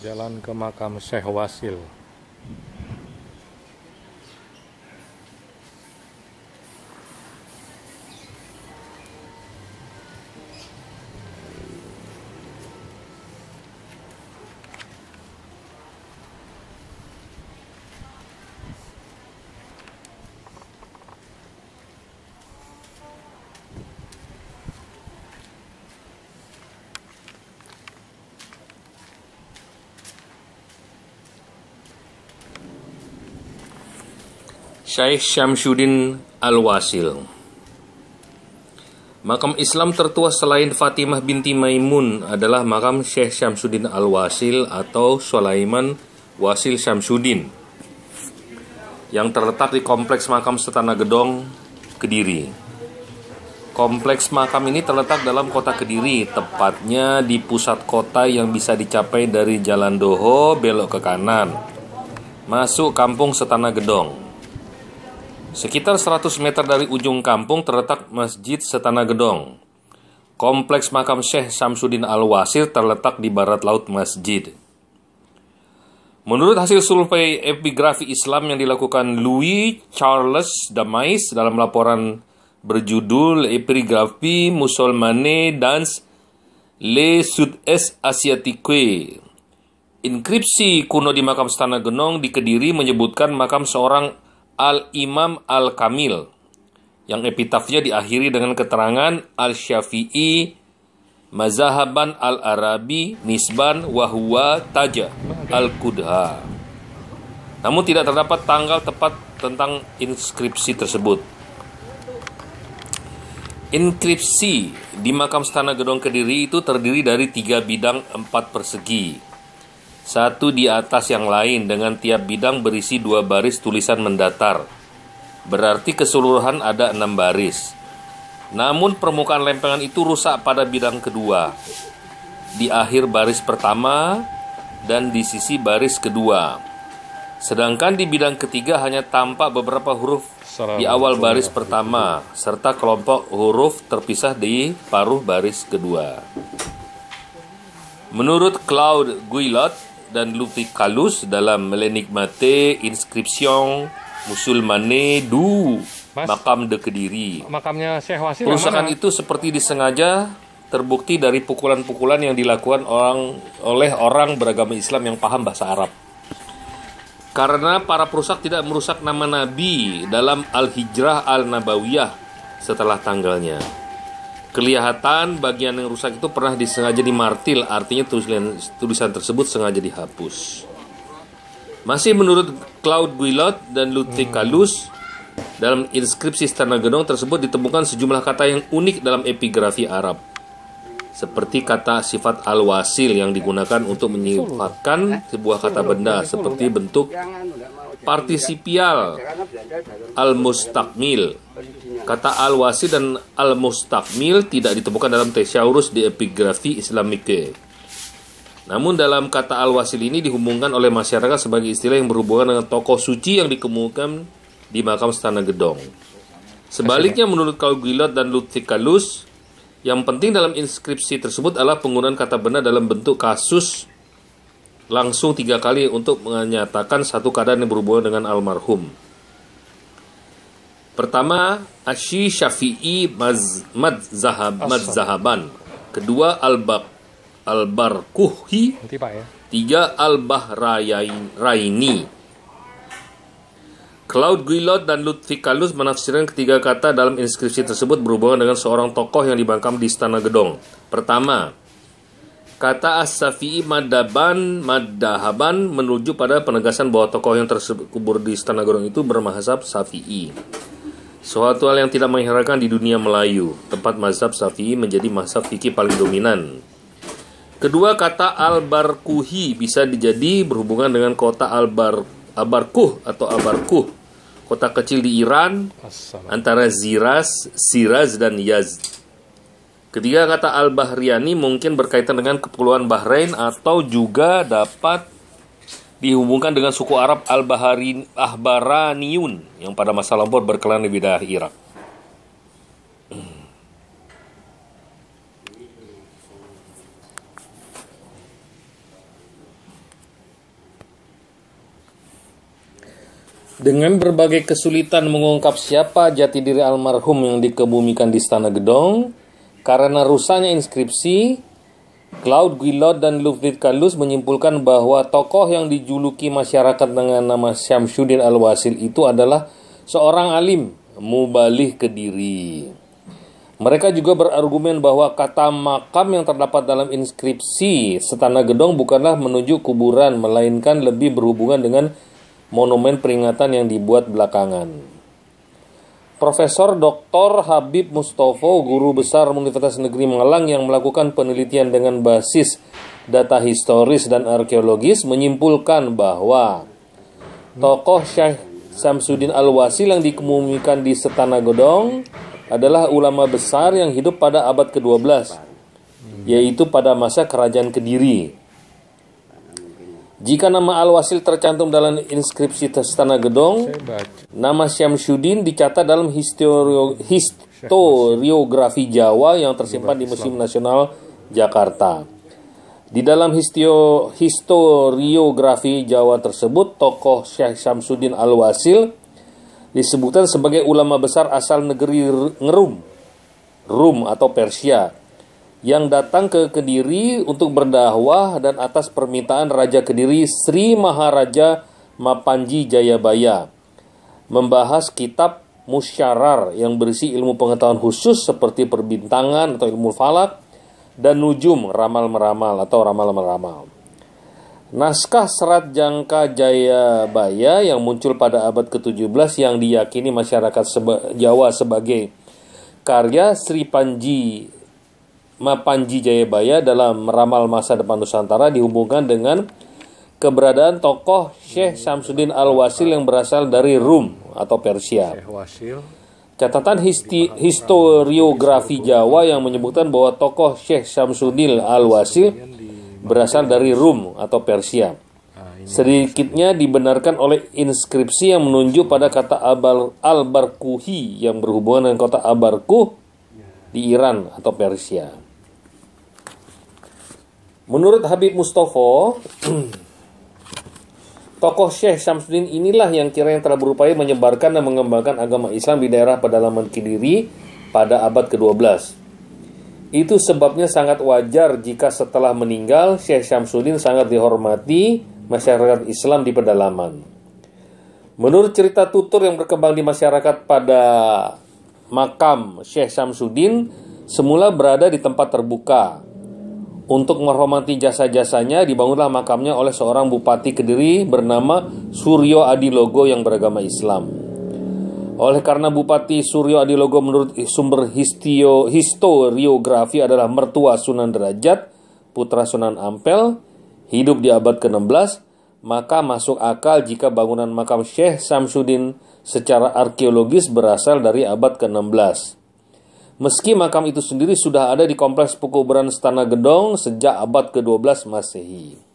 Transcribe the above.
jalan ke makam Syekh Wasil Syekh Syamsuddin Al-Wasil. Makam Islam tertua selain Fatimah binti Maimun adalah makam Syekh Syamsuddin Al-Wasil atau Sulaiman Wasil Syamsuddin yang terletak di kompleks makam Setana Gedong, Kediri. Kompleks makam ini terletak dalam kota Kediri, tepatnya di pusat kota yang bisa dicapai dari Jalan Doho belok ke kanan, masuk kampung Setana Gedong. Sekitar 100 meter dari ujung kampung terletak Masjid Setana Gedong. Kompleks makam Syekh Samsudin Al-Wasir terletak di barat laut masjid. Menurut hasil survei epigrafi Islam yang dilakukan Louis Charles Damais dalam laporan berjudul Epigrafi Musulmane Dance le Sud-Est Asiatique. Inskripsi kuno di makam Stana Genong di Kediri menyebutkan makam seorang Al-Imam Al-Kamil yang epitafnya diakhiri dengan keterangan Al-Syafi'i Mazahaban Al-Arabi Nisban Wahwa Taja Al-Qudha namun tidak terdapat tanggal tepat tentang inskripsi tersebut Inskripsi di makam Stana Gedong Kediri itu terdiri dari tiga bidang empat persegi satu di atas yang lain dengan tiap bidang berisi dua baris tulisan mendatar. Berarti keseluruhan ada enam baris. Namun permukaan lempengan itu rusak pada bidang kedua, di akhir baris pertama dan di sisi baris kedua. Sedangkan di bidang ketiga hanya tampak beberapa huruf di awal baris ya. pertama serta kelompok huruf terpisah di paruh baris kedua. Menurut Claude Guillot, dan Lutfi Kalus dalam Mate Inscription Musulmane du Mas, makam de Kediri. Makamnya Syekh Wasil. Perusakan itu seperti disengaja terbukti dari pukulan-pukulan yang dilakukan orang oleh orang beragama Islam yang paham bahasa Arab. Karena para perusak tidak merusak nama Nabi dalam Al-Hijrah Al-Nabawiyah setelah tanggalnya. Kelihatan bagian yang rusak itu pernah disengaja dimartil, artinya tulisan, tulisan tersebut sengaja dihapus. Masih menurut Claude Guillot dan Ludwig hmm. Kalus, dalam inskripsi Istana Gedong tersebut ditemukan sejumlah kata yang unik dalam epigrafi Arab. Seperti kata sifat al-wasil yang digunakan untuk menyifatkan eh, sebuah kata benda seperti bentuk partisipial al mustakmil Kata al-wasi dan al-mustakmil tidak ditemukan dalam tesaurus di epigrafi Islamike. Namun dalam kata al-wasil ini dihubungkan oleh masyarakat sebagai istilah yang berhubungan dengan tokoh suci yang dikemukakan di makam Stana Gedong. Sebaliknya menurut Kalguilot dan Lutfikalus, yang penting dalam inskripsi tersebut adalah penggunaan kata benda dalam bentuk kasus langsung tiga kali untuk menyatakan satu keadaan yang berhubungan dengan almarhum. Pertama, Ashi Syafi'i Maz, Madzahab, Madzahaban. Kedua, Al-Baq, Al-Barkuhi. Ya. Tiga, al bahrayaini Claude Guillot dan Lutfi Kalus menafsirkan ketiga kata dalam inskripsi tersebut berhubungan dengan seorang tokoh yang dibangkam di Istana Gedong. Pertama, kata As-Safi'i Madaban Madahaban menuju pada penegasan bahwa tokoh yang kubur di Istana Gedong itu bermahasab Safi'i. Suatu hal yang tidak mengherankan di dunia Melayu, tempat mazhab Syafi'i menjadi mazhab fikih paling dominan. Kedua kata Al-Barkuhi bisa dijadi berhubungan dengan kota Al-Bar Abarkuh atau Abarkuh, kota kecil di Iran antara Ziras, Siraz dan yaz. Ketiga kata al bahriani mungkin berkaitan dengan kepulauan Bahrain atau juga dapat dihubungkan dengan suku Arab Al-Baharin Ahbaraniun yang pada masa lampau berkelana di wilayah Irak. Dengan berbagai kesulitan mengungkap siapa jati diri almarhum yang dikebumikan di Istana Gedong, karena rusaknya inskripsi, Claude Guillot dan Ludwig Kalus menyimpulkan bahwa tokoh yang dijuluki masyarakat dengan nama Syamsuddin Al-Wasil itu adalah seorang alim mubalih kediri. Mereka juga berargumen bahwa kata makam yang terdapat dalam inskripsi Setana Gedong bukanlah menuju kuburan, melainkan lebih berhubungan dengan monumen peringatan yang dibuat belakangan. Profesor Dr. Habib Mustofo, guru besar Universitas Negeri Malang yang melakukan penelitian dengan basis data historis dan arkeologis menyimpulkan bahwa tokoh Syekh Samsudin Al-Wasil yang dikemumikan di Setana Godong adalah ulama besar yang hidup pada abad ke-12 yaitu pada masa kerajaan Kediri. Jika nama Al-Wasil tercantum dalam inskripsi Istana Gedong, nama Syamsuddin dicatat dalam historiografi Jawa yang tersimpan di Museum Nasional Jakarta. Di dalam historiografi Jawa tersebut, tokoh Syekh Syamsuddin Al-Wasil disebutkan sebagai ulama besar asal negeri Ngerum, Rum atau Persia yang datang ke Kediri untuk berdakwah dan atas permintaan Raja Kediri Sri Maharaja Mapanji Jayabaya membahas kitab musyarar yang berisi ilmu pengetahuan khusus seperti perbintangan atau ilmu falak dan nujum ramal-meramal atau ramal-meramal. Naskah serat jangka Jayabaya yang muncul pada abad ke-17 yang diyakini masyarakat seba Jawa sebagai karya Sri Panji Mapanji Jayabaya dalam meramal masa depan Nusantara dihubungkan dengan keberadaan tokoh Syekh Samsudin Al-Wasil yang berasal dari Rum atau Persia. Catatan histi, historiografi Jawa yang menyebutkan bahwa tokoh Syekh Samsudin Al-Wasil berasal dari Rum atau Persia. Sedikitnya dibenarkan oleh inskripsi yang menunjuk pada kata Al-Barkuhi yang berhubungan dengan kota Abarkuh di Iran atau Persia. Menurut Habib Mustafa, tokoh Syekh Syamsuddin inilah yang kiranya telah berupaya menyebarkan dan mengembangkan agama Islam di daerah pedalaman Kediri pada abad ke-12. Itu sebabnya sangat wajar jika setelah meninggal Syekh Syamsuddin sangat dihormati masyarakat Islam di pedalaman. Menurut cerita tutur yang berkembang di masyarakat pada makam Syekh Syamsuddin semula berada di tempat terbuka untuk menghormati jasa-jasanya dibangunlah makamnya oleh seorang bupati Kediri bernama Suryo Adilogo yang beragama Islam. Oleh karena Bupati Suryo Adilogo menurut sumber histio, historiografi adalah mertua Sunan Derajat, putra Sunan Ampel, hidup di abad ke-16, maka masuk akal jika bangunan makam Syekh Samsudin secara arkeologis berasal dari abad ke-16 meski makam itu sendiri sudah ada di kompleks pekuburan Stana Gedong sejak abad ke-12 Masehi.